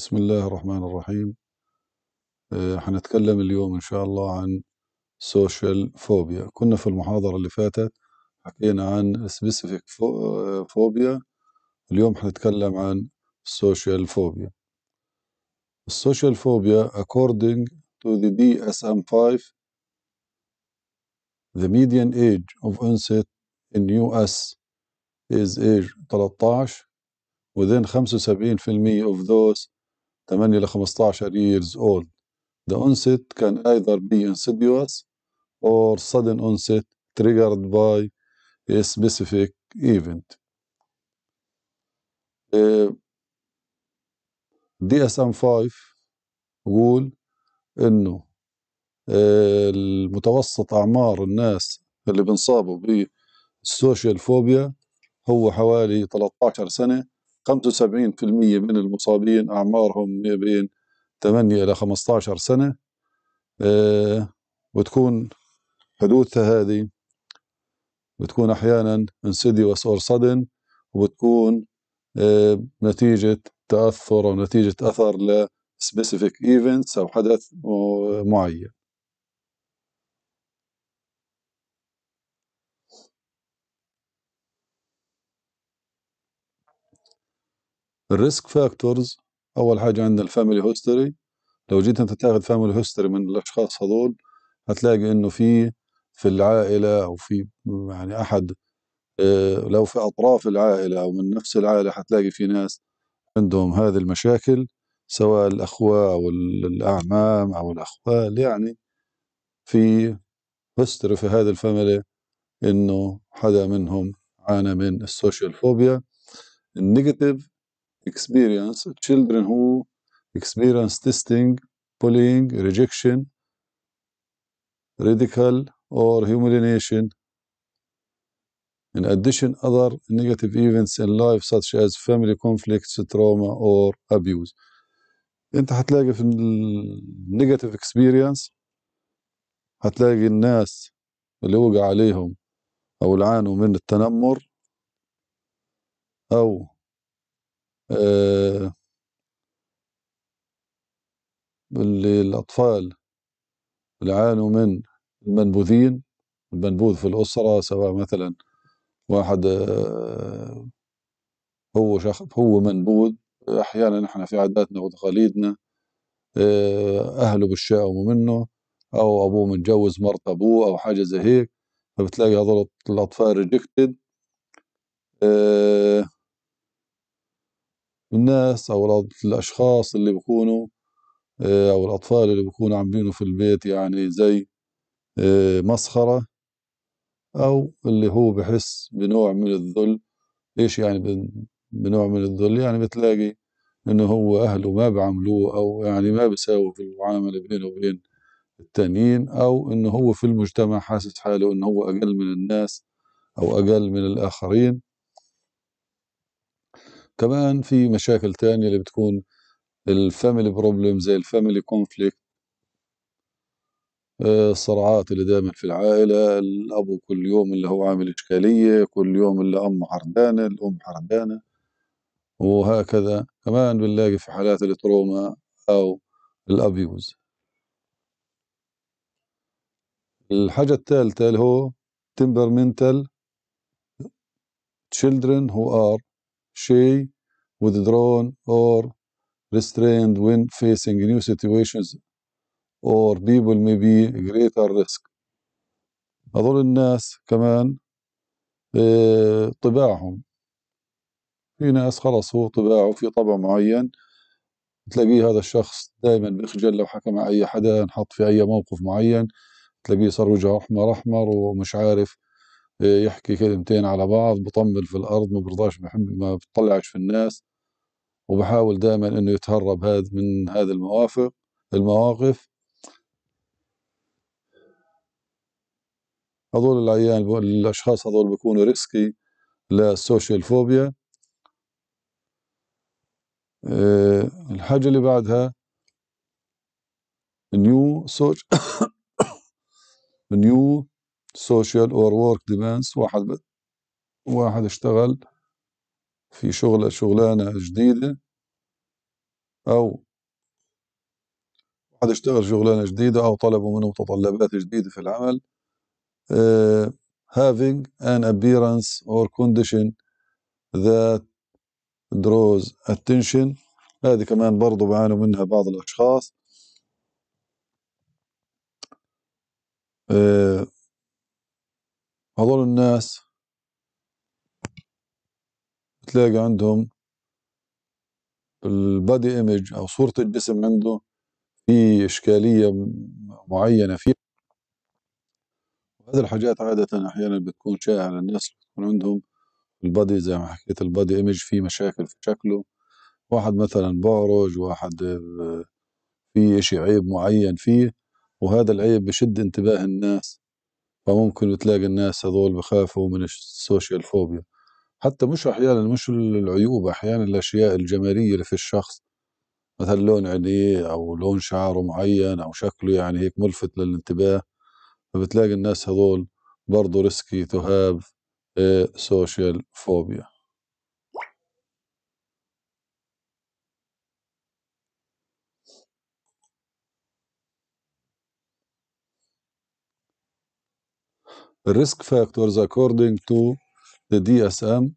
بسم الله الرحمن الرحيم آه، حنتكلم اليوم إن شاء الله عن سوشيال فوبيا كنا في المحاضرة اللي فاتت حكينا عن سبيسيفيك فوبيا آه، اليوم حنتكلم عن سوشيال فوبيا السوشيال فوبيا according to the DSM-5 the median age of onset in US is age 13 within 75% of those 8 ل 15 years old. The onset can either be insidious or sudden onset triggered by a specific event. Uh, DSM-5 يقول انه المتوسط اعمار الناس اللي بنصابوا بالسوشيال فوبيا هو حوالي 13 سنه 75% من المصابين أعمارهم ما بين 8 إلى 15 سنة آه، وتكون حدوثها هذه بتكون أحيانا انسيديوس اور صدن وبتكون آه، نتيجة تأثر أو نتيجة أثر لسبيسيفيك ايفنتس أو حدث آه، معين الريسك فاكتورز اول حاجه عندنا الفاميلي هيستوري لو جيت انت تاخذ فاميلي هيستوري من الاشخاص هذول هتلاقي انه في في العائله او في يعني احد آه، لو في اطراف العائله او من نفس العائله هتلاقي في ناس عندهم هذه المشاكل سواء الاخوه او الاعمام او الاخوال يعني في هيستوري في هذه الفاميلي انه حدا منهم عانى من السوشيال فوبيا النيجاتيف experience children who experience testing, bullying, rejection, radical or humiliation. In addition, other negative events in life such as family conflicts, trauma, or abuse. انت هتلاقي في النيجاتيف اكسبيرينس هتلاقي الناس اللي وقع عليهم او العانوا من التنمر او اللي آه، الأطفال اللي عانوا من المنبوذين المنبوذ في الأسرة سواء مثلا واحد آه، هو شخص هو منبوذ أحيانا نحن في عاداتنا وتقاليدنا آه، أهله بيشاؤموا منه أو أبوه متجوز مرت أبوه أو حاجة زي هيك فبتلاقي هذول الأطفال ريجكتد الناس او الاشخاص اللي بيكونوا آه، او الاطفال اللي بيكونوا عاملينه في البيت يعني زي آه، مسخرة او اللي هو بحس بنوع من الذل ايش يعني بنوع من الذل يعني بتلاقي انه هو اهله ما بعملوه او يعني ما بيساوي في المعاملة بينه وبين التانيين او انه هو في المجتمع حاسس حاله انه هو اقل من الناس او اقل من الاخرين كمان في مشاكل تانية اللي بتكون الفاميلي بروبلم زي الفاميلي كونفليكت آه، الصراعات اللي دائما في العائلة الأبو كل يوم اللي هو عامل إشكالية كل يوم اللي أمه حردانة الأم حردانة وهكذا كمان بنلاقي في حالات التروما أو الأبيوز الحاجة الثالثة اللي هو temperamental children who are she withdrawn or restrained when facing new situations or people may be greater risk هذول الناس كمان آه، طباعهم في ناس خلص هو طباعه في طبع معين تلاقيه هذا الشخص دائما بيخجل لو حكى مع اي حدا انحط في اي موقف معين تلاقيه صار وجهه احمر احمر ومش عارف يحكي كلمتين على بعض بطمن في الارض ما برضاش بحب ما بطلعش في الناس وبحاول دائما انه يتهرب هذا من هذه المواقف المواقف هذول العيان الاشخاص هذول بيكونوا ريسكي للسوشيال فوبيا آه، الحاجة اللي بعدها نيو سوش نيو social or work demands واحد واحد اشتغل في شغلة شغلانة جديدة أو واحد اشتغل شغلانة جديدة أو طلبوا منه متطلبات جديدة في العمل uh, having an appearance or condition that draws attention هذه كمان برضو بعانوا منها بعض الأشخاص uh, هذول الناس بتلاقي عندهم البادي ايمج او صوره الجسم عنده في اشكاليه معينه فيه هذه الحاجات عاده احيانا بتكون شائعه للناس اللي بتكون عندهم البادي زي ما حكيت البادي ايمج في مشاكل في شكله واحد مثلا بعرج واحد آه، في اشي عيب معين فيه وهذا العيب بشد انتباه الناس فممكن تلاقي الناس هذول بخافوا من السوشيال فوبيا حتى مش احيانا مش العيوب احيانا الاشياء الجماليه اللي في الشخص مثلا لون عينيه او لون شعره معين او شكله يعني هيك ملفت للانتباه فبتلاقي الناس هذول برضه ريسكي تو هاف سوشيال فوبيا risk factors according to the DSM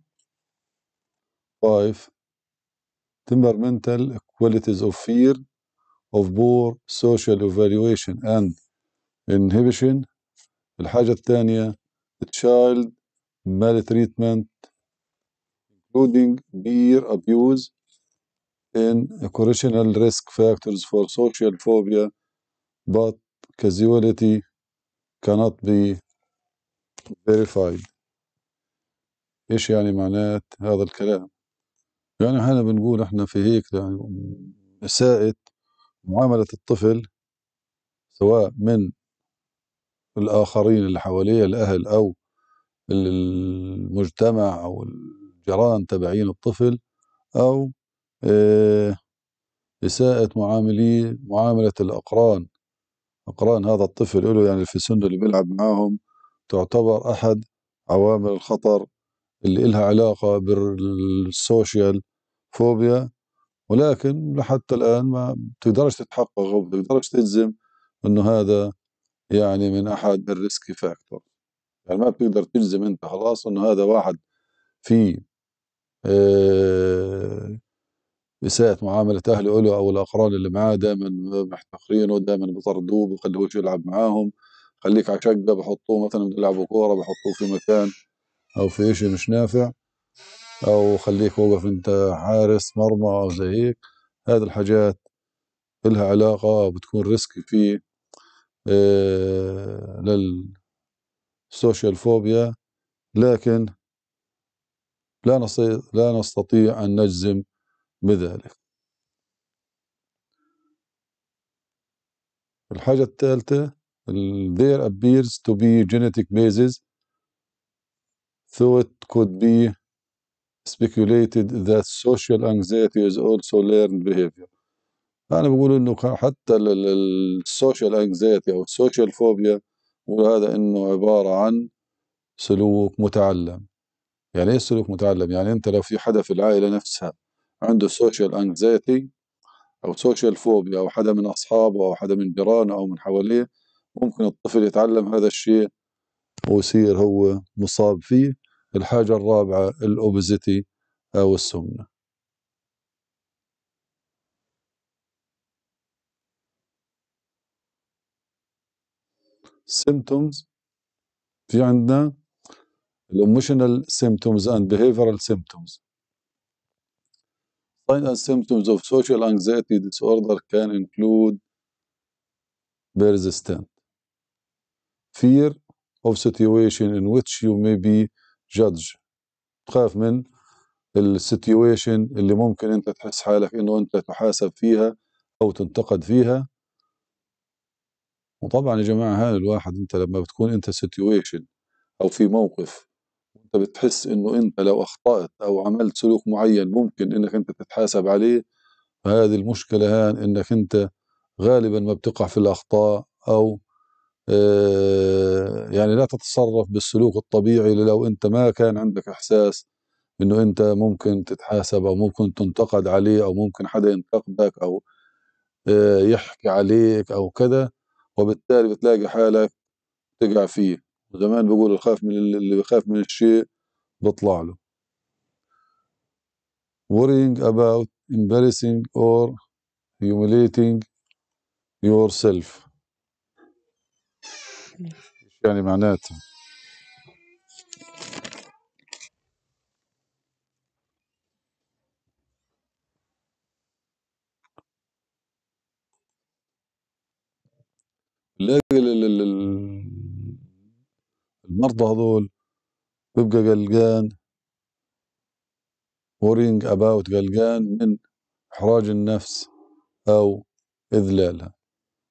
5 temperamental qualities of fear of poor social evaluation and inhibition الحاجة الثانية the child maltreatment including peer abuse in correctional risk factors for social phobia but causality cannot be verified ايش يعني معنات هذا الكلام يعني احنا بنقول احنا في هيك يعني اساءة معاملة الطفل سواء من الآخرين اللي حواليه الأهل أو المجتمع أو الجيران تبعين الطفل أو آه، إساءة معاملية معاملة الأقران أقران هذا الطفل له يعني في السن اللي بيلعب معاهم تعتبر أحد عوامل الخطر اللي إلها علاقة بالسوشيال فوبيا ولكن لحتى الآن ما بتقدرش تتحقق أو بتقدرش تجزم إنه هذا يعني من أحد الريسك فاكتور يعني ما بتقدر تجزم أنت خلاص إنه هذا واحد في آه، إساءة معاملة أهله له أو الأقران اللي معاه دائما محتقرينه دائما بطردوه بخلوه يلعب معاهم خليك على شقه بحطوه مثلا بيلعبوا كوره بحطوه في مكان او في اشي مش نافع او خليك وقف انت حارس مرمى او زي هيك هذه الحاجات لها علاقه بتكون ريسك في آه للسوشيال فوبيا لكن لا نستطيع لا نستطيع ان نجزم بذلك الحاجه الثالثه there appears to be genetic basis so it could be speculated that social anxiety is also learned behavior أنا بقول إنه حتى السوشيال انكزايتي أو السوشيال فوبيا بقول هذا إنه عبارة عن سلوك متعلم يعني إيه سلوك متعلم؟ يعني أنت لو في حدا في العائلة نفسها عنده سوشيال انكزايتي أو سوشيال فوبيا أو حدا من أصحابه أو حدا من جيرانه أو من حواليه ممكن الطفل يتعلم هذا الشيء ويصير هو مصاب فيه الحاجة الرابعة الأوبزيتي أو السمنة symptoms في عندنا الاموشنال symptoms and behavioral symptoms signs and symptoms of social anxiety disorder can include persistent fear of situation in which you may be judged تخاف من السيتويشن اللي ممكن انت تحس حالك انه انت تحاسب فيها او تنتقد فيها وطبعا يا جماعه هذا الواحد انت لما بتكون انت سيتويشن او في موقف انت بتحس انه انت لو اخطات او عملت سلوك معين ممكن انك انت تتحاسب عليه فهذه المشكله هان انك انت غالبا ما بتقع في الاخطاء او آه، يعني لا تتصرف بالسلوك الطبيعي لو انت ما كان عندك احساس انه انت ممكن تتحاسب او ممكن تنتقد عليه او ممكن حدا ينتقدك او آه، يحكي عليك او كذا وبالتالي بتلاقي حالك تقع فيه زمان بقول الخاف من اللي بخاف من الشيء بطلع له worrying about embarrassing or humiliating yourself يعني معناتها المرضى هذول بيبقى قلقان worrying about قلقان من إحراج النفس أو إذلالها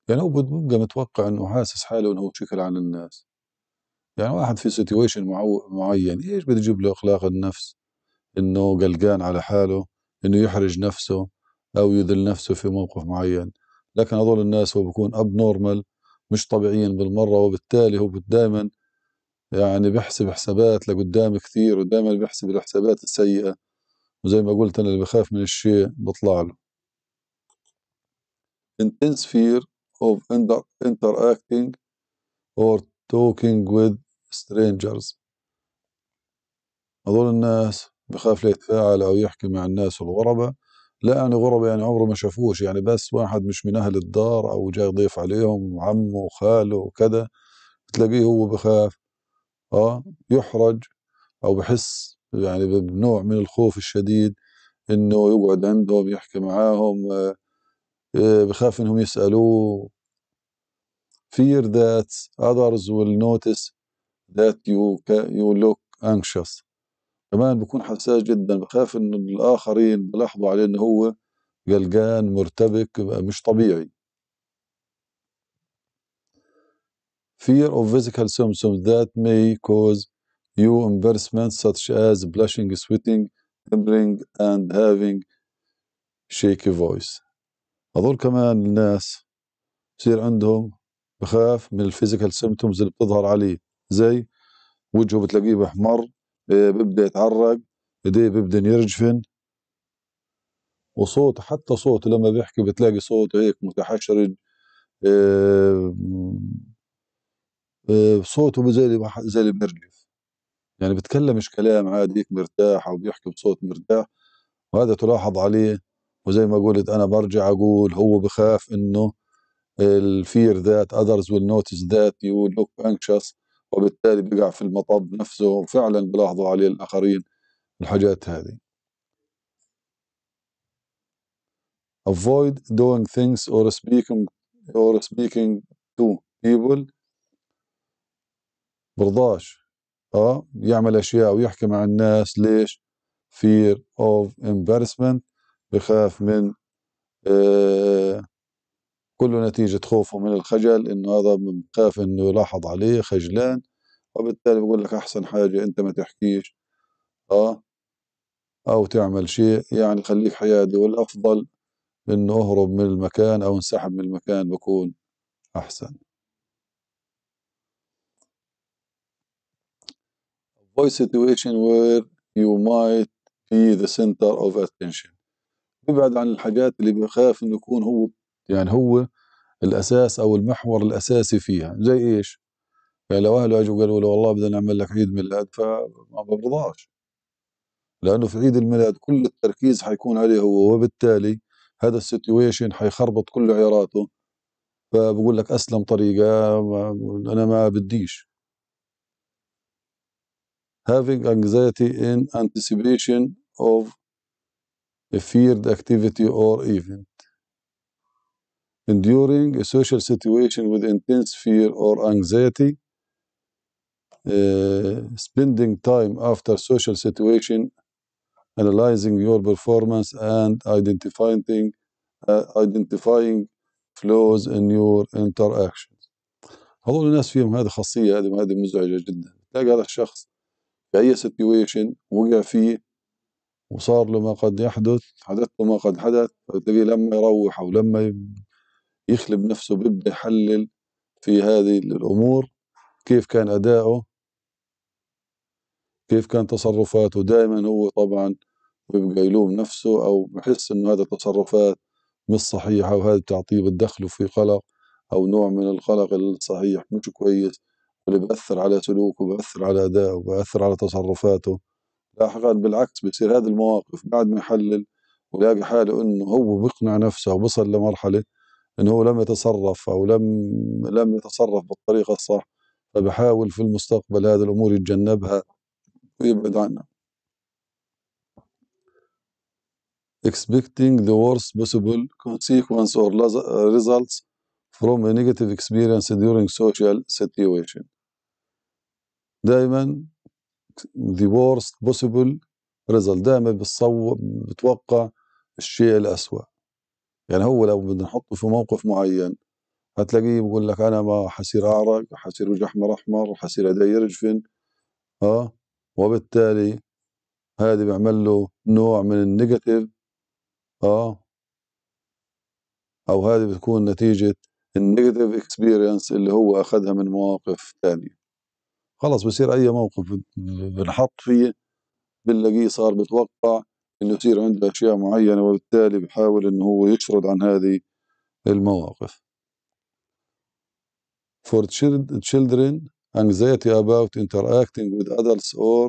يعني هو ببقى متوقع انه حاسس حاله انه هو شكل عن الناس يعني واحد في سيتويشن معين ايش بده يجيب له اخلاق النفس انه قلقان على حاله انه يحرج نفسه او يذل نفسه في موقف معين لكن هذول الناس هو بيكون اب نورمال مش طبيعيين بالمره وبالتالي هو دائما يعني بحسب حسابات لقدام كثير ودائما بحسب الحسابات السيئه وزي ما قلت انا اللي بخاف من الشيء بطلع له intense fear of interacting or talking with strangers هذول الناس بخاف ليتفاعل أو يحكي مع الناس الغرباء لا يعني غرباء يعني عمره ما شافوش يعني بس واحد مش من أهل الدار أو جاي ضيف عليهم عمه وخاله وكذا بتلاقيه هو بخاف اه يحرج أو بحس يعني بنوع من الخوف الشديد إنه يقعد عندهم يحكي معاهم آه، إيه، بخاف إنهم يسألوه fear that others will notice that you, you look anxious كمان بكون حساس جدا بخاف ان الاخرين بلاحظوا عليه ان هو قلقان مرتبك مش طبيعي fear of physical symptoms that may cause you embarrassment such as blushing, sweating, trembling and having shaky voice هذول كمان الناس بصير عندهم بخاف من الفيزيكال سيمتومز اللي بتظهر عليه زي وجهه بتلاقيه بحمر آه، بيبدا يتعرق ايديه بيبدا يرجفن وصوته حتى صوته لما بيحكي بتلاقي صوته هيك متحشرج آه، آه، صوته زي اللي زي اللي بنرجف يعني بتكلمش كلام عادي هيك مرتاح او بيحكي بصوت مرتاح وهذا تلاحظ عليه وزي ما قلت انا برجع اقول هو بخاف انه الفير ذات others will notice that you look anxious وبالتالي بيقع في المطب نفسه وفعلا بلاحظوا عليه الآخرين الحاجات هذه avoid doing things or speaking or speaking to people برضاش اه يعمل اشياء ويحكي مع الناس ليش fear of embarrassment بخاف من آه كله نتيجة خوفه من الخجل إنه هذا خاف إنه يلاحظ عليه خجلان وبالتالي بقول لك أحسن حاجة أنت ما تحكيش آه أو تعمل شيء يعني خليك حيادي والأفضل إنه أهرب من المكان أو انسحب من المكان بكون أحسن Avoid situation where you might be the center of attention ببعد عن الحاجات اللي بخاف انه يكون هو يعني هو الأساس أو المحور الأساسي فيها زي إيش يعني لو أهله أجوا قالوا له والله بدنا نعمل لك عيد ميلاد فما برضاش لأنه في عيد الميلاد كل التركيز حيكون عليه هو وبالتالي هذا السيتويشن حيخربط كل عياراته فبقول لك أسلم طريقة أنا ما بديش having anxiety in anticipation of a feared activity or event enduring a social situation with intense fear or anxiety uh, spending time after social situation analyzing your performance and identifying uh, identifying flaws in your interactions هذول الناس فيهم هذه خاصية هذه هذه مزعجة جدا تلاقي هذا الشخص في أي situation وقع فيه وصار له ما قد يحدث حدث له ما قد حدث تلاقيه لما يروح أو لما يخلب نفسه بيبدأ يحلل في هذه الأمور كيف كان أداؤه كيف كان تصرفاته دائما هو طبعا بيبقى يلوم نفسه أو بحس إنه هذه التصرفات مش صحيحة وهذا بتعطيه بتدخله في قلق أو نوع من القلق الصحيح مش كويس واللي بأثر على سلوكه بأثر على أدائه بأثر على تصرفاته لاحقا بالعكس بصير هذه المواقف بعد ما يحلل ولاقي حاله انه هو بيقنع نفسه وبصل لمرحله انه لم يتصرف او لم لم يتصرف بالطريقه الصح فبحاول في المستقبل هذه الامور يتجنبها ويبعد عنها expecting the worst possible consequence or results from a negative experience during social situation دائما the worst possible result دائما بتصور بتوقع الشيء الأسوأ يعني هو لو بدنا نحطه في موقف معين هتلاقيه بقول لك انا ما حصير اعرق حصير وجه احمر احمر حصير ايدي يرجفن اه وبالتالي هذا بيعمل له نوع من النيجاتيف اه او هذه بتكون نتيجه النيجاتيف اكسبيرينس اللي هو اخذها من مواقف ثانيه خلص بصير اي موقف بنحط فيه بنلاقيه صار بتوقع انه يصير عنده اشياء معينه وبالتالي بحاول انه هو يشرد عن هذه المواقف for children anxiety about interacting with adults or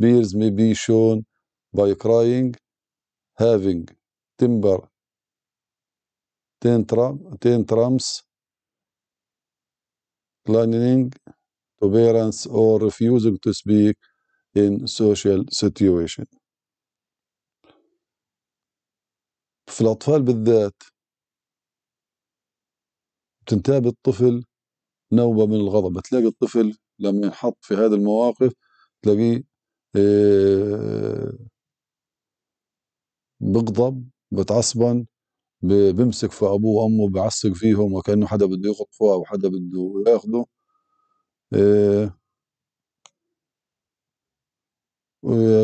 peers may be shown by crying having temper tantrums clinging to parents or refusing to speak in social situations. في الأطفال بالذات بتنتاب الطفل نوبة من الغضب بتلاقي الطفل لما ينحط في هذه المواقف تلاقيه آه، بغضب بتعصبن بمسك في ابوه وامه بعصق فيهم وكانه حدا بده يخطفه او حدا بده ياخده آه،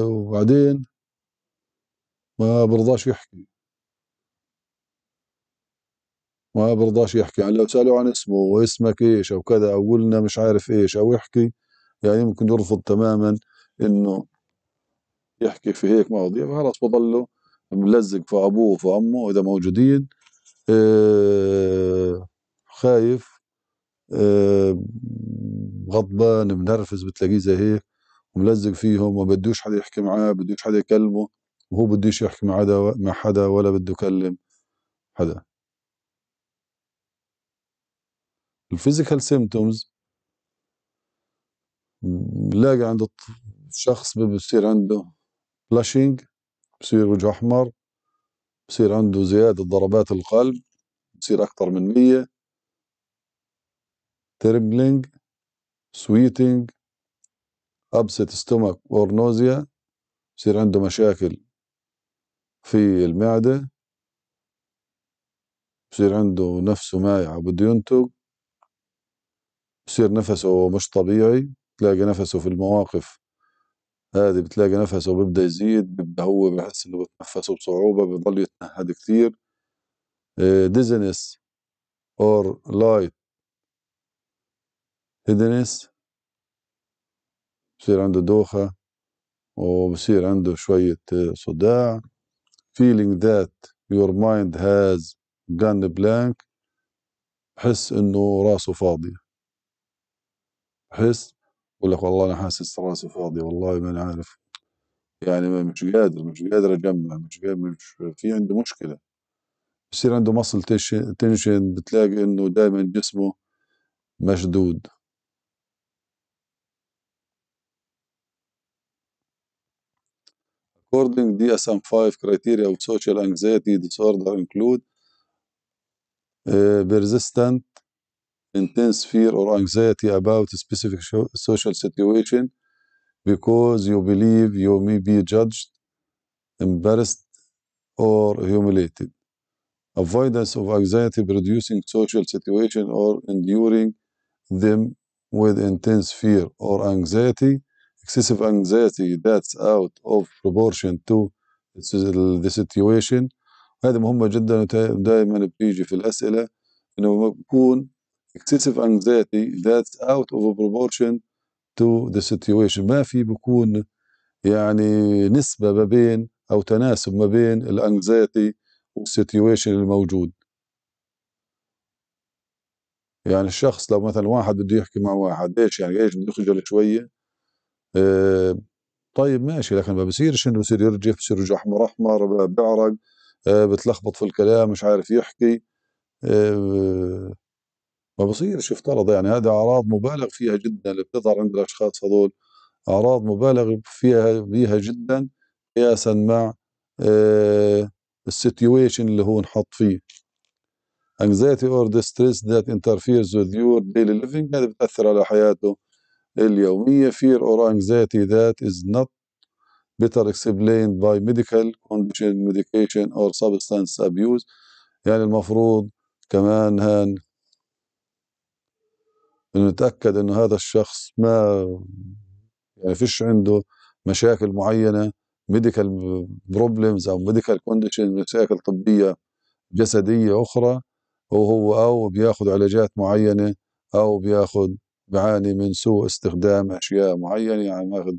وبعدين ما برضاش يحكي ما برضاش يحكي يعني لو سالوا عن اسمه واسمك ايش او كذا او قلنا مش عارف ايش او يحكي يعني ممكن يرفض تماما انه يحكي في هيك مواضيع فخلص بضله ملزق في ابوه وفي امه اذا موجودين آه خايف آه غضبان منرفز بتلاقيه زي هيك وملزق فيهم وما بدوش حدا يحكي معاه بدوش حدا يكلمه وهو بدوش يحكي مع حدا مع حدا ولا بده يكلم حدا الفيزيكال سيمتومز بنلاقي عند الشخص بصير عنده بلاشينج بصير وجهه أحمر بصير عنده زيادة ضربات القلب بصير أكثر من مية تربلينج سويتينج أبسط ستومك أور نوزيا بصير عنده مشاكل في المعدة بصير عنده نفسه مايع بده ينتج بصير نفسه مش طبيعي بتلاقي نفسه في المواقف هذه بتلاقي نفسه بيبدأ يزيد بيبدأ هو بحس انه بتنفسه بصعوبة بضل يتنهد كثير ديزنس اور لايت هيدنس بصير عنده دوخة وبصير عنده شوية آه، صداع feeling that your mind has gone blank بحس انه راسه فاضية حس يقول لك والله انا حاسس راسي فاضي والله ما انا عارف يعني مش قادر مش قادر اجمع مش قادر مش في عنده مشكله بصير عنده مصل تنشن بتلاقي انه دائما جسمه مشدود According DSM-5 criteria of social anxiety disorder include uh, persistent intense fear or anxiety about a specific social situation because you believe you may be judged, embarrassed, or humiliated. Avoidance of anxiety producing social situation or enduring them with intense fear or anxiety, excessive anxiety that's out of proportion to the situation. هذا مهمة جدا ودائما بيجي في الأسئلة إنه يكون excessive anxiety that's out of proportion to the situation ما في بكون يعني نسبة ما بين أو تناسب ما بين الانكزايتي والسيتويشن الموجود يعني الشخص لو مثلا واحد بده يحكي مع واحد ايش يعني ايش بده يخجل شوية آه طيب ماشي لكن ما بصيرش انه بصير يرجف بصير وجهه احمر احمر بيعرق آه بتلخبط في الكلام مش عارف يحكي آه ما بصيرش افترض يعني هذا اعراض مبالغ فيها جدا اللي بتظهر عند الاشخاص هذول اعراض مبالغ فيها بيها جدا قياسا مع آه، السيتويشن اللي هو نحط فيه anxiety or distress that interferes with your daily living هذا بتأثر على حياته اليومية fear or anxiety that is not better explained by medical condition medication or substance abuse يعني المفروض كمان هان نتاكد انه هذا الشخص ما يعني فيش عنده مشاكل معينه ميديكال بروبلمز او ميديكال كونديشن مشاكل طبيه جسديه اخرى وهو او بياخذ علاجات معينه او بياخذ بعاني من سوء استخدام اشياء معينه يعني ماخذ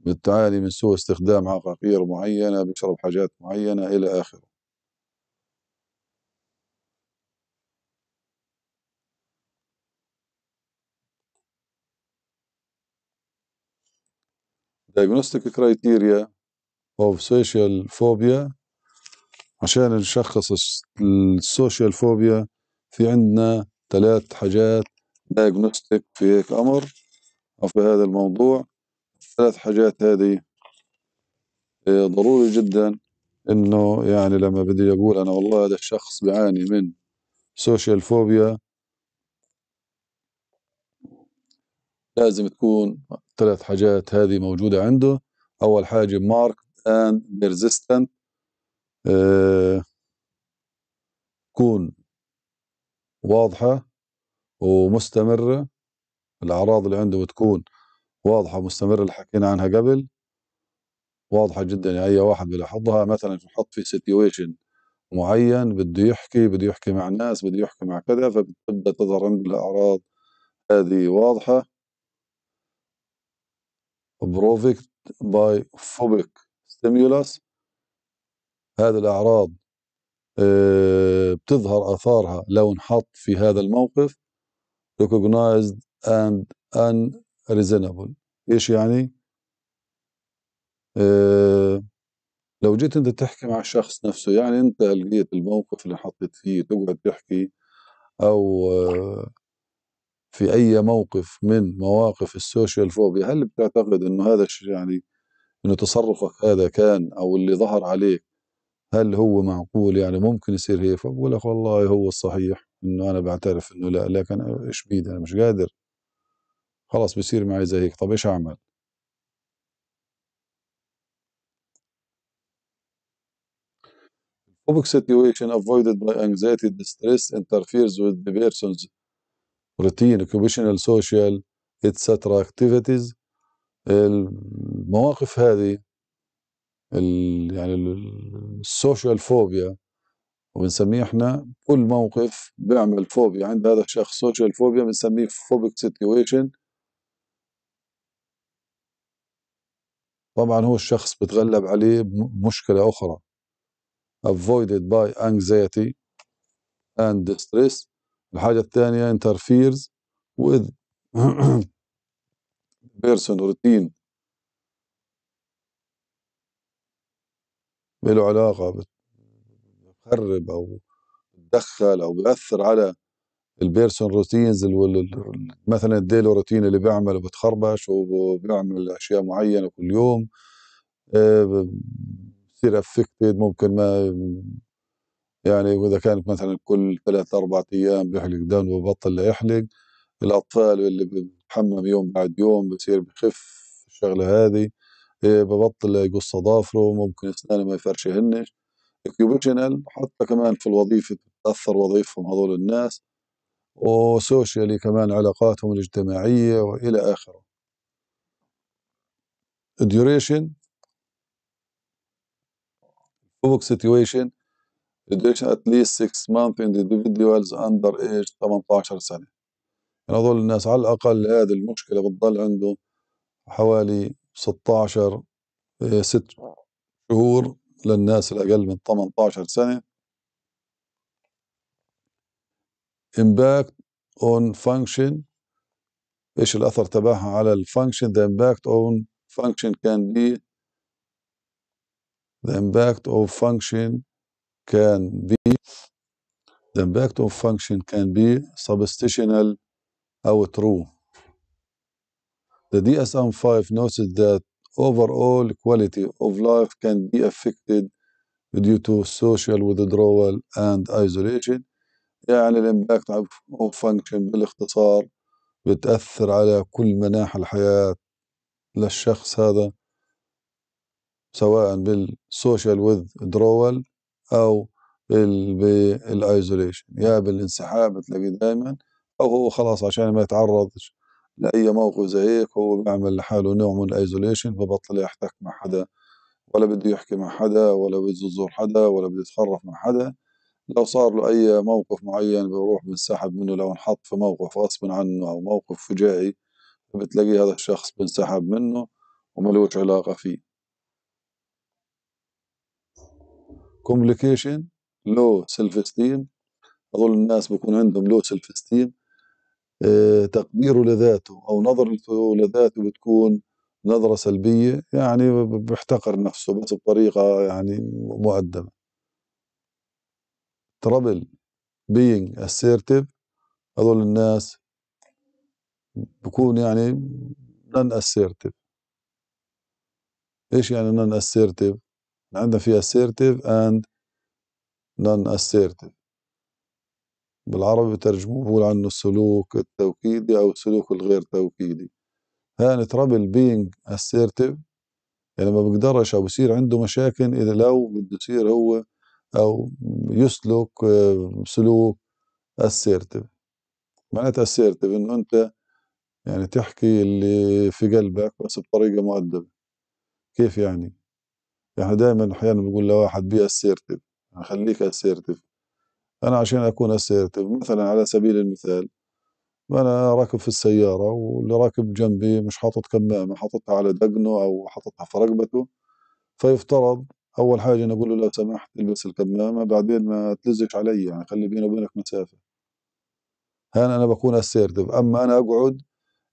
بتعاني من سوء استخدام عقاقير معينه بيشرب حاجات معينه الى اخره diagnostic criteria of social phobia عشان نشخص السوشيال فوبيا في عندنا ثلاث حاجات diagnostic في هيك امر او في هذا الموضوع ثلاث حاجات هذه آه، ضروري جدا انه يعني لما بدي اقول انا والله هذا الشخص بيعاني من سوشيال فوبيا لازم تكون ثلاث حاجات هذه موجودة عنده أول حاجة مارك and persistent آه تكون واضحة ومستمرة الأعراض اللي عنده بتكون واضحة ومستمرة اللي حكينا عنها قبل واضحة جدا يعني أي واحد بيلاحظها مثلا بحط في سيتويشن معين بده يحكي بده يحكي مع الناس بده يحكي مع كذا فبتبدأ تظهر عنده الأعراض هذه واضحة provoked by phobic stimulus هذه الأعراض آه، بتظهر أثارها لو انحط في هذا الموقف recognized and unreasonable إيش يعني؟ آه، لو جيت انت تحكي مع الشخص نفسه يعني انت لقيت الموقف اللي حطيت فيه تقعد تحكي او آه، في اي موقف من مواقف السوشيال فوبيا هل بتعتقد انه هذا الشيء يعني انه تصرفك هذا كان او اللي ظهر عليك هل هو معقول يعني ممكن يصير هيك فبقول لك والله هو الصحيح انه انا بعترف انه لا لكن ايش بيد انا مش قادر خلاص بصير معي زي هيك طب ايش اعمل Phobic situation avoided by anxiety distress interferes with the person's روتين اوكيبيشنال سوشيال اتسترا اكتيفيتيز المواقف هذه الـ يعني السوشيال فوبيا وبنسميه احنا كل موقف بيعمل فوبيا عند هذا الشخص سوشيال فوبيا بنسميه فوبيك سيتويشن طبعا هو الشخص بتغلب عليه مشكلة أخرى avoided by anxiety and distress الحاجة الثانية interferes with person routine له علاقة بتخرب أو بتدخل أو بيأثر على البيرسون روتينز مثلا الديلي روتين اللي بيعمله بتخربش وبيعمل أشياء معينة كل يوم آه، بصير افكتد ممكن ما يعني واذا كانت مثلا كل ثلاث اربع ايام بيحلق دم وبطل يحلق الاطفال اللي بتحمم يوم بعد يوم بصير بخف الشغله هذه إيه، ببطل يقص اظافره ممكن اسنانه ما يفرشهنش اكيوبيشنال حتى كمان في الوظيفه تتاثر وظيفهم هذول الناس وسوشيالي كمان علاقاتهم الاجتماعيه والى اخره الديوريشن فوق سيتويشن duration at least 6 months in individuals under age 18 سنة يعني هذول الناس على الأقل هذه المشكلة بتضل عنده حوالي 16 6 شهور للناس الأقل من 18 سنة impact on function ايش الأثر تبعها على الفانكشن the impact on function can be the impact of function can be the impact of function can be substitutional أو true. The DSM-5 noted that overall quality of life can be affected due to social withdrawal and isolation يعني الـ impact of function بالاختصار بتأثر على كل مناحي الحياة للشخص هذا سواء بالسوشيال withdrawal او بالايزوليشن يا بالانسحاب بتلاقيه دايما او هو خلاص عشان ما يتعرضش لاي موقف زي هيك هو بيعمل لحاله نوع من الايزوليشن فبطل يحتك مع حدا ولا بده يحكي مع حدا ولا بده يزور حدا ولا بده يتخرف مع حدا لو صار له اي موقف معين بيروح بنسحب منه لو انحط في موقف غصب عنه او موقف فجائي بتلاقي هذا الشخص بنسحب منه وملوش علاقة فيه كومبليكيشن لو سيلف استيم هذول الناس بكون عندهم لو سيلف استيم تقديره لذاته او نظرته لذاته بتكون نظره سلبيه يعني بيحتقر نفسه بس بطريقه يعني مؤدبه ترابل being assertive هذول الناس بكون يعني non assertive ايش يعني non assertive عندنا في assertive and non-assertive بالعربي بترجموه بقول عنه السلوك التوكيدي أو السلوك الغير توكيدي هان ترابل بينج assertive يعني ما بقدرش أو بصير عنده مشاكل إذا لو بده يصير هو أو يسلك آه، سلوك assertive معناتها assertive إنه أنت يعني تحكي اللي في قلبك بس بطريقة مؤدبة كيف يعني؟ يعني دائما احيانا بقول لواحد بي اسيرتيف خليك اسيرتيف انا عشان اكون اسيرتيف مثلا على سبيل المثال انا راكب في السياره واللي راكب جنبي مش حاطط كمامه حاططها على دقنه او حاططها في رقبته فيفترض اول حاجه انا اقول له لو سمحت البس الكمامه بعدين ما تلزقش علي يعني خلي بيني وبينك مسافه هان انا بكون اسيرتيف اما انا اقعد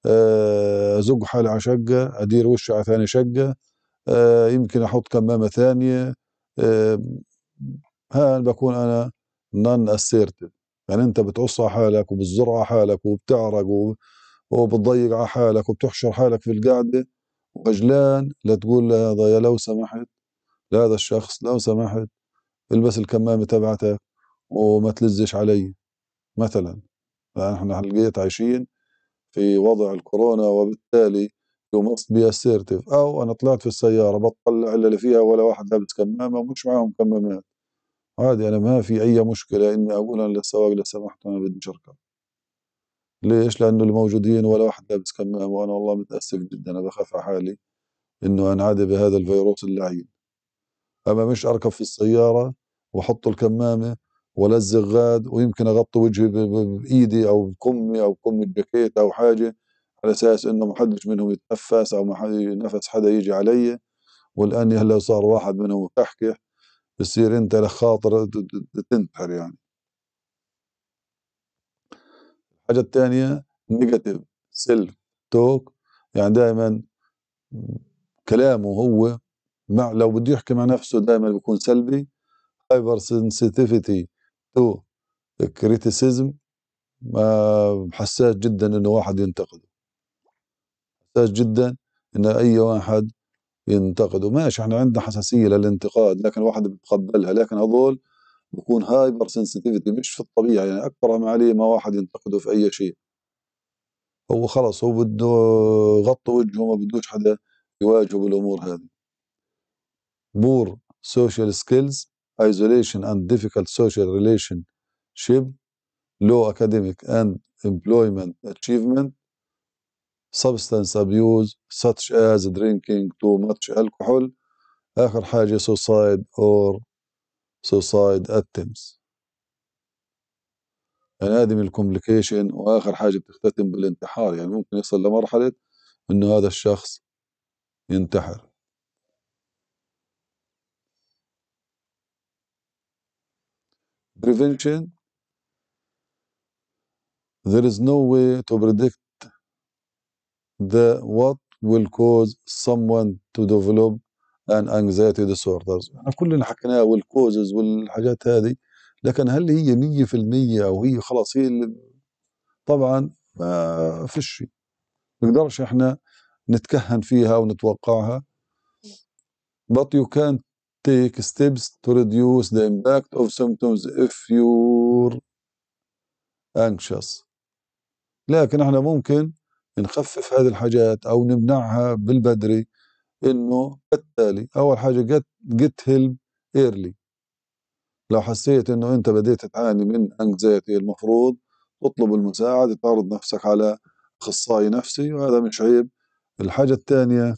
آه، ازق حالي على شقه ادير وشي على ثاني شقه آه، يمكن احط كمامه ثانيه هان بكون انا نون assertive يعني انت بتقص على حالك وبتزر على حالك وبتعرق وبتضيق على حالك وبتحشر حالك في القعده وخجلان لتقول لهذا يا لو سمحت لهذا الشخص لو سمحت البس الكمامه تبعتك وما تلزش علي مثلا فنحن لقيت عايشين في وضع الكورونا وبالتالي وماست بي assertive او انا طلعت في السياره بطلع الا اللي فيها ولا واحد لابس كمامه ومش معاهم كمامات عادي انا ما في اي مشكله اني اقول انا للسواق لو سمحت انا بدي اركب ليش لانه الموجودين ولا واحد لابس كمامه وانا والله متاسف جدا انا بخاف على حالي انه انعدي بهذا الفيروس اللعين اما مش اركب في السياره واحط الكمامه ولزق غاد ويمكن اغطي وجهي بايدي او بكمي او بكم الجاكيت او حاجه على اساس انه ما حدش منهم يتنفس او ما نفس حدا يجي علي والان هلا صار واحد منهم يكحكح بصير انت لك خاطر تنتحر يعني الحاجه الثانيه نيجاتيف سيلف توك يعني دائما كلامه هو مع لو بده يحكي مع نفسه دائما بيكون سلبي هايبر سنسيتيفيتي تو كريتيسيزم حساس جدا انه واحد ينتقده حساس جدا ان اي واحد ينتقده ماشي احنا عندنا حساسيه للانتقاد لكن الواحد بيتقبلها لكن هذول بكون هايبر سنسيتيفيتي مش في الطبيعه يعني اكبر ما عليه ما واحد ينتقده في اي شيء هو خلص هو بده غطي وجهه ما بدوش حدا يواجهه بالامور هذه بور سكيلز ايزوليشن isolation and difficult social relationship low academic and employment achievement substance abuse such as drinking too much alcohol آخر حاجة suicide or suicide attempts يعني هذه من الكومبليكيشن وآخر حاجة بتختتم بالانتحار يعني ممكن يصل لمرحلة إنه هذا الشخص ينتحر prevention there is no way to predict the what will cause someone to develop an anxiety disorders احنا كلنا حكيناها والكوزز والحاجات هذه لكن هل هي 100% او هي خلاص هي اللي طبعا ما فيش نقدرش احنا نتكهن فيها ونتوقعها but you can take steps to reduce the impact of symptoms if you're anxious لكن احنا ممكن نخفف هذه الحاجات او نمنعها بالبدري انه بالتالي اول حاجه جت جت هيلب ايرلي لو حسيت انه انت بديت تعاني من انكزايتي المفروض تطلب المساعده تعرض نفسك على اخصائي نفسي وهذا مش عيب الحاجه الثانيه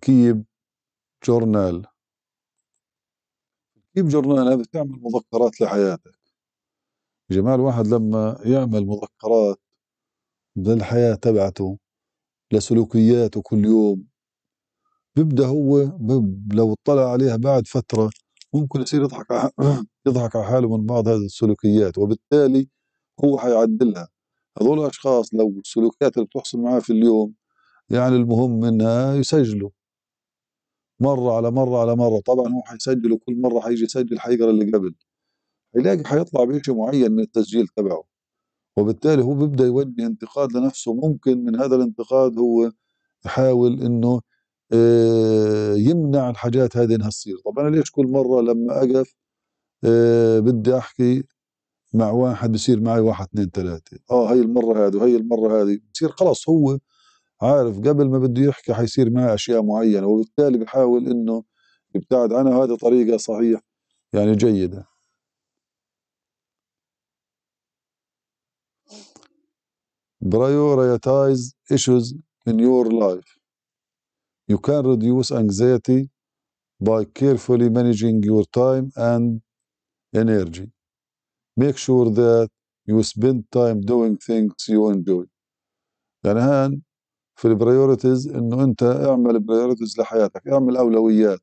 كيب جورنال كيب جورنال هذا تعمل مذكرات لحياتك جمال واحد لما يعمل مذكرات للحياة تبعته لسلوكياته كل يوم بيبدا هو لو اطلع عليها بعد فتره ممكن يصير يضحك على يضحك على حاله من بعض هذه السلوكيات وبالتالي هو حيعدلها هذول الاشخاص لو السلوكيات اللي بتحصل معاه في اليوم يعني المهم منها يسجله مرة على مرة على مرة طبعا هو حيسجل وكل مرة حيجي يسجل حيقرا اللي قبل هيلاقي حيطلع بشيء معين من التسجيل تبعه وبالتالي هو بيبدا يوجه انتقاد لنفسه ممكن من هذا الانتقاد هو يحاول انه آه، يمنع الحاجات هذه انها تصير طب انا ليش كل مره لما اقف آه، بدي احكي مع واحد بصير معي واحد اثنين ثلاثة اه هي المرة هذه وهي المرة هذه بصير خلاص هو عارف قبل ما بده يحكي حيصير معي أشياء معينة وبالتالي بحاول إنه يبتعد عنها هذه طريقة صحيح يعني جيدة prioritize issues in your life. You can reduce anxiety by carefully managing your time and energy. Make sure that you spend time doing things you enjoy. يعني هان في البريورتيز انه انت اعمل بريورتيز لحياتك اعمل اولويات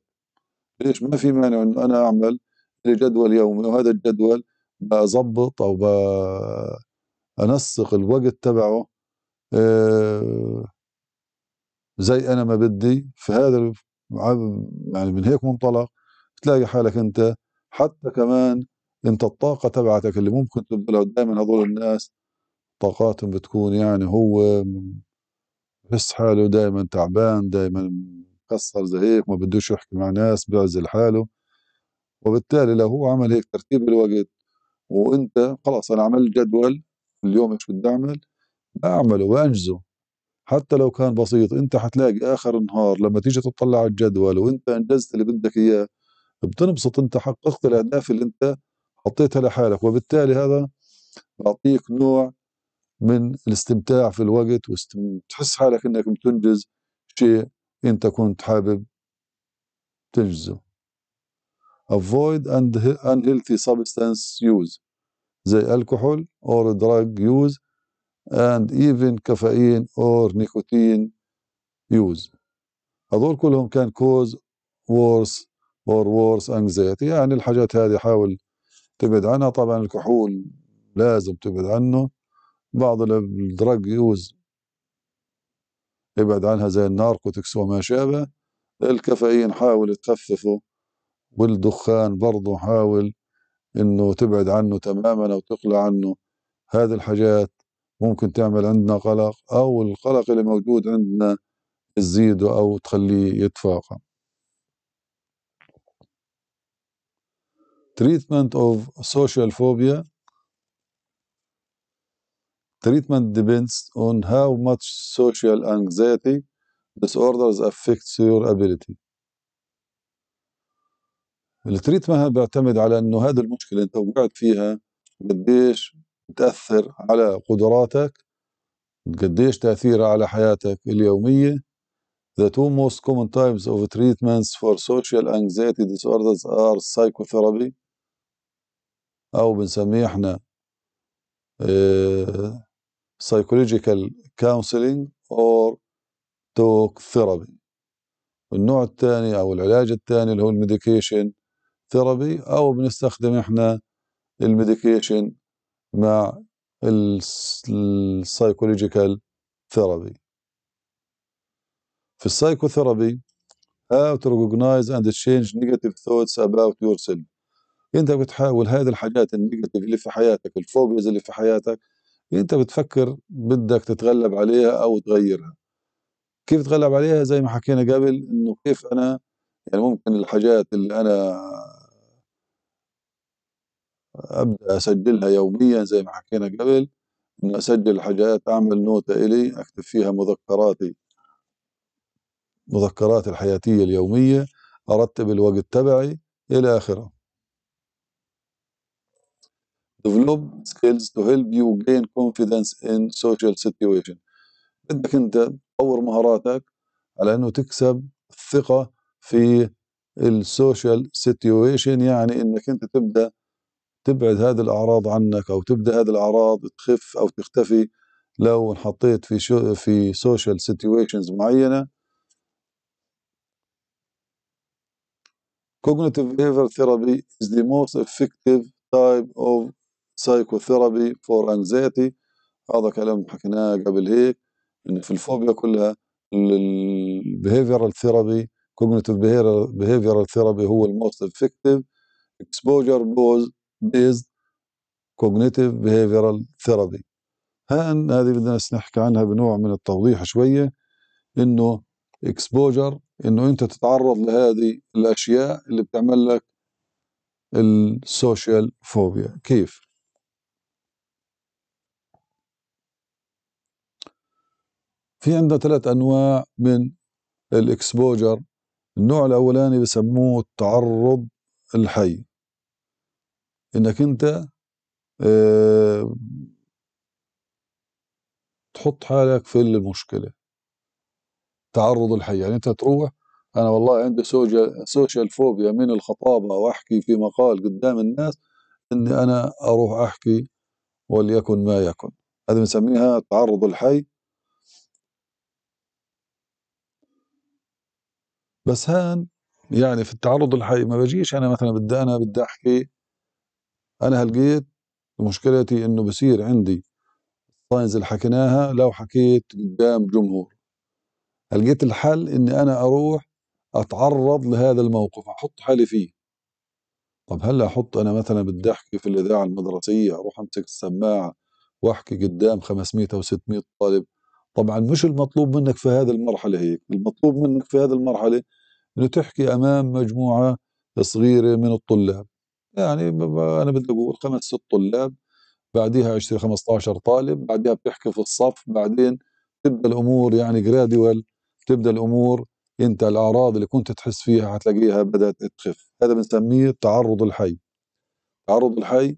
ليش ما في مانع انه انا اعمل لي جدول يومي وهذا الجدول بظبط او ب انسق الوقت تبعه آه، زي انا ما بدي في هذا يعني من هيك منطلق بتلاقي حالك انت حتى كمان انت الطاقه تبعتك اللي ممكن تبذلها دائما هذول الناس طاقاتهم بتكون يعني هو بحس حاله دائما تعبان دائما مكسر زي هيك ما بدوش يحكي مع ناس بيعزل حاله وبالتالي لو هو عمل هيك ترتيب الوقت وانت خلاص انا عملت جدول اليوم ايش بدي اعمل اعمله وانجزه حتى لو كان بسيط انت حتلاقي اخر النهار لما تيجي تطلع على الجدول وانت انجزت اللي بدك اياه بتنبسط انت حققت الاهداف اللي انت حطيتها لحالك وبالتالي هذا بيعطيك نوع من الاستمتاع في الوقت وتحس حالك انك بتنجز شيء انت كنت حابب تنجزه avoid unhealthy substance use زي الكحول or drug use and even caffeine or nicotine use هذول كلهم كان cause worse or worse anxiety يعني الحاجات هذه حاول تبعد عنها طبعا الكحول لازم تبعد عنه بعض الدراج يوز ابعد عنها زي الناركوتكس وما شابه الكافيين حاول تخففه والدخان برضه حاول انه تبعد عنه تماما او تقلع عنه هذه الحاجات ممكن تعمل عندنا قلق او القلق اللي موجود عندنا تزيده او تخليه يتفاقم treatment of social phobia treatment depends on how much social anxiety disorders affects your ability التريت بيعتمد على انه هذه المشكله انت وقعت فيها قديش بتاثر على قدراتك قديش تاثيرها على حياتك اليوميه The two most common types of treatments for social anxiety disorders are psychotherapy او بنسميه احنا آه، psychological counseling or talk therapy النوع الثاني او العلاج الثاني اللي هو الميديكيشن ثيرابي او بنستخدم احنا الميديكيشن مع السايكولوجيكال ثيرابي في السايكوثيرابي how to recognize and change negative thoughts about yourself انت بتحاول هذه الحاجات النيجاتيف اللي في حياتك الفوبيز اللي في حياتك انت بتفكر بدك تتغلب عليها او تغيرها كيف تتغلب عليها زي ما حكينا قبل انه كيف انا يعني ممكن الحاجات اللي انا ابدا اسجلها يوميا زي ما حكينا قبل انه اسجل حاجات اعمل نوتة الي اكتب فيها مذكراتي مذكراتي الحياتية اليومية ارتب الوقت تبعي الى اخره develop skills to help you gain confidence in social situation بدك انت تطور مهاراتك على انه تكسب الثقة في السوشيال سيتويشن يعني انك انت تبدا تبعد هذه الأعراض عنك أو تبدأ هذه الأعراض تخف أو تختفي لو انحطيت في شو في سوشيال سيتويشنز معينة Cognitive behavior therapy is the most effective type of psychotherapy for anxiety هذا كلام حكيناه قبل هيك ان في الفوبيا كلها behavioral therapy cognitive behavioral therapy هو الموست effective exposure دوز based cognitive behavioral therapy هان هذه بدنا نحكي عنها بنوع من التوضيح شوية انه اكسبوجر انه انت تتعرض لهذه الاشياء اللي بتعمل لك السوشيال فوبيا كيف في عندنا ثلاث انواع من الاكسبوجر النوع الاولاني بسموه التعرض الحي انك انت آه، تحط حالك في المشكله تعرض الحياه يعني انت تروح انا والله عندي سوشيال فوبيا من الخطابه واحكي في مقال قدام الناس اني انا اروح احكي وليكن ما يكن هذه بنسميها تعرض الحي بس هان يعني في التعرض الحي ما بجيش انا مثلا بدي انا بدي احكي انا هلقيت مشكلتي انه بصير عندي الساينز اللي حكيناها لو حكيت قدام جمهور هلقيت الحل اني انا اروح اتعرض لهذا الموقف احط حالي فيه طب هلا احط انا مثلا بدي احكي في الاذاعه المدرسيه اروح امسك السماعه واحكي قدام 500 او 600 طالب طبعا مش المطلوب منك في هذه المرحله هيك المطلوب منك في هذه المرحله انه تحكي امام مجموعه صغيره من الطلاب يعني انا بدي اقول خمس ست طلاب بعديها 20 15 طالب بعديها بتحكي في الصف بعدين تبدا الامور يعني جراديوال تبدا الامور انت الاعراض اللي كنت تحس فيها حتلاقيها بدات تخف هذا بنسميه التعرض الحي التعرض الحي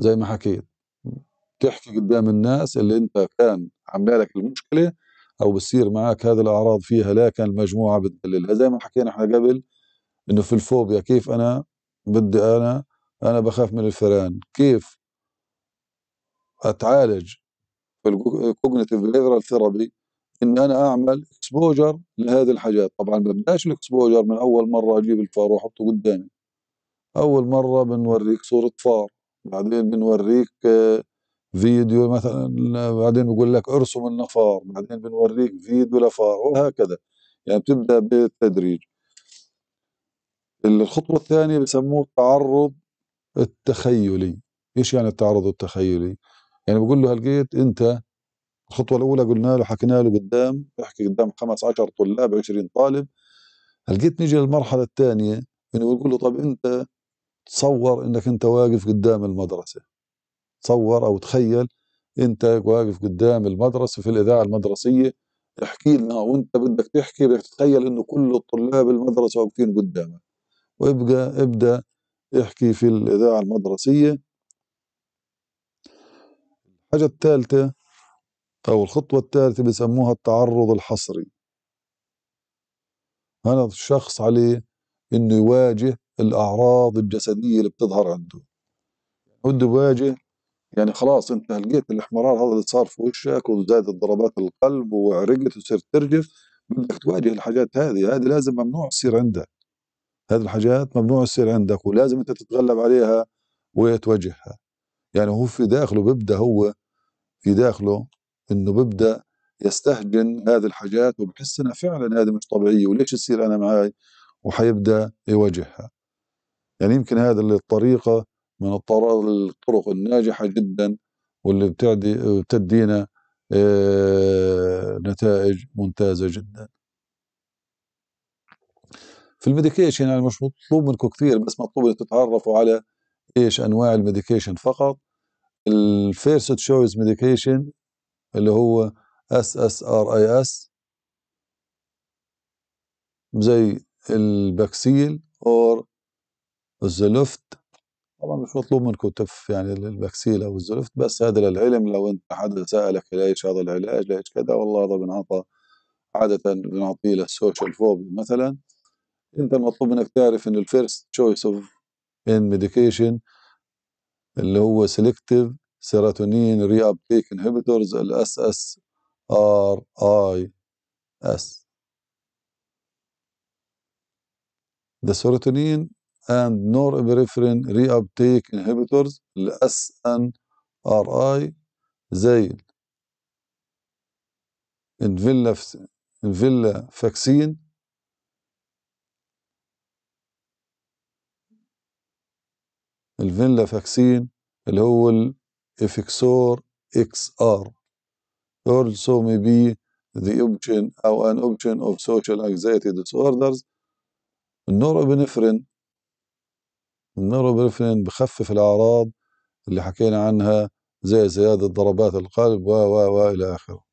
زي ما حكيت تحكي قدام الناس اللي انت كان عمالك المشكله او بتصير معك هذه الاعراض فيها لكن المجموعه بتدللها زي ما حكينا احنا قبل انه في الفوبيا كيف انا بدي انا انا بخاف من الفئران كيف اتعالج في الكوجنيتيف بيهيفيرال ثيرابي ان انا اعمل اكسبوجر لهذه الحاجات طبعا ما بدناش الاكسبوجر من اول مره اجيب الفار واحطه قدامي اول مره بنوريك صوره فار بعدين بنوريك آه، فيديو مثلا بعدين بقول لك ارسم النفار بعدين بنوريك فيديو لفار وهكذا يعني بتبدا بالتدريج الخطوة الثانية بسموه التعرض التخيلي ايش يعني التعرض التخيلي يعني بقول له هلقيت انت الخطوة الأولى قلنا له حكينا له قدام احكي قدام خمس عشر طلاب 20 طالب هلقيت نيجي للمرحلة الثانية انه بقول له طب انت تصور انك انت واقف قدام المدرسة تصور او تخيل انت واقف قدام المدرسة في الإذاعة المدرسية احكي لنا وانت بدك تحكي بدك تتخيل انه كل الطلاب المدرسة واقفين قدامك ويبقى ابدأ احكي في الإذاعة المدرسية الحاجة الثالثة أو الخطوة الثالثة بسموها التعرض الحصري انا الشخص عليه إنه يواجه الأعراض الجسدية اللي بتظهر عنده بده يعني يواجه يعني خلاص انت لقيت الاحمرار هذا اللي صار في وشك وزادت ضربات القلب وعرقت وصرت ترجف بدك تواجه الحاجات هذه هذه لازم ممنوع تصير عندك هذه الحاجات ممنوع تصير عندك ولازم انت تتغلب عليها ويتوجهها يعني هو في داخله بيبدا هو في داخله انه بيبدا يستهجن هذه الحاجات وبحس انها فعلا هذه مش طبيعيه وليش تصير انا معي وحيبدا يواجهها يعني يمكن هذا الطريقه من الطرق الناجحه جدا واللي بتدينا آه، نتائج ممتازه جدا في الميديكيشن يعني مش مطلوب منكم كثير بس مطلوب انكم تتعرفوا على ايش انواع الميديكيشن فقط الفيرست تشويس ميديكيشن اللي هو اس اس ار اي اس زي الباكسيل اور الزلفت طبعا مش مطلوب منكم تف يعني الباكسيل او الزلفت بس هذا للعلم لو انت حد سالك ليش هذا العلاج ليش كذا والله هذا بنعطى عاده بنعطيه للسوشيال فوبيا مثلا انت المطلوب منك تعرف ان الفيرست تشويس اوف ان ميديكيشن اللي هو سيلكتيف سيراتونين ري ابتيك انهبيتورز الاس اس ار اي اس ذا اند نور the serotonin and norepinephrine الاس ان ار اي زي انفيلا انفيلا فاكسين الفينلا فاكسين اللي هو الافكسور اكس ار also may be the option أو an option of social anxiety disorders النوروبنفرين النوروبنفرين بخفف الأعراض اللي حكينا عنها زي زيادة ضربات القلب و و و إلى آخره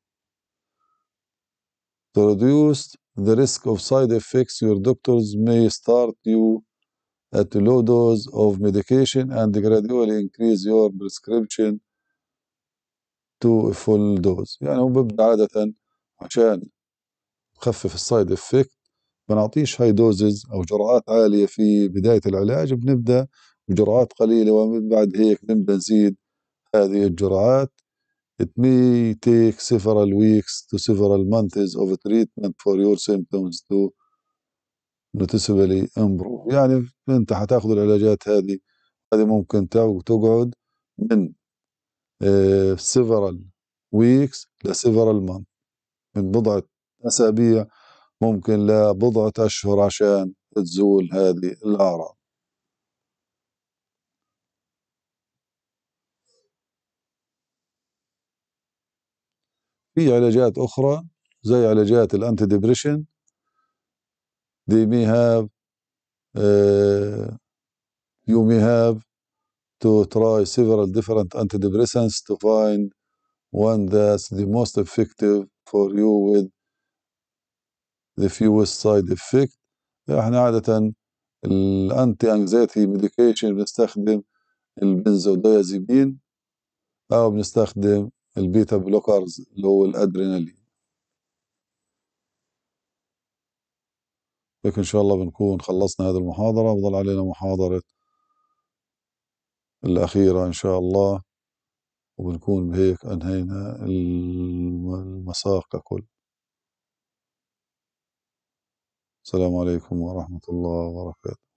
to reduce the risk of side effects your doctors may start you at a low dose of medication and gradually increase your prescription to a full dose يعني هو ببدأ عادة عشان خفف السايد افكت بنعطيش هاي دوزز او جرعات عالية في بداية العلاج بنبدأ بجرعات قليلة ومن بعد هيك نبدأ نزيد هذه الجرعات It may take several weeks to several months of treatment for your symptoms to نتسب لي يعني انت حتاخذ العلاجات هذه هذه ممكن تقعد من سيفرال ويكس لسيفرال مانث من بضعة أسابيع ممكن لبضعة أشهر عشان تزول هذه الأعراض في علاجات أخرى زي علاجات الأنتي ديبريشن they may have uh, you may have to try several different antidepressants to find one that's the most effective for you with the fewest side effect احنا عادة الانتي انكزايتي ميديكيشن بنستخدم البنزودايازيبين او بنستخدم البيتا بلوكرز اللي هو الادرينالين لكن إن شاء الله بنكون خلصنا هذه المحاضرة وظل علينا محاضرة الأخيرة إن شاء الله وبنكون بهيك أنهينا المساق ككل السلام عليكم ورحمة الله وبركاته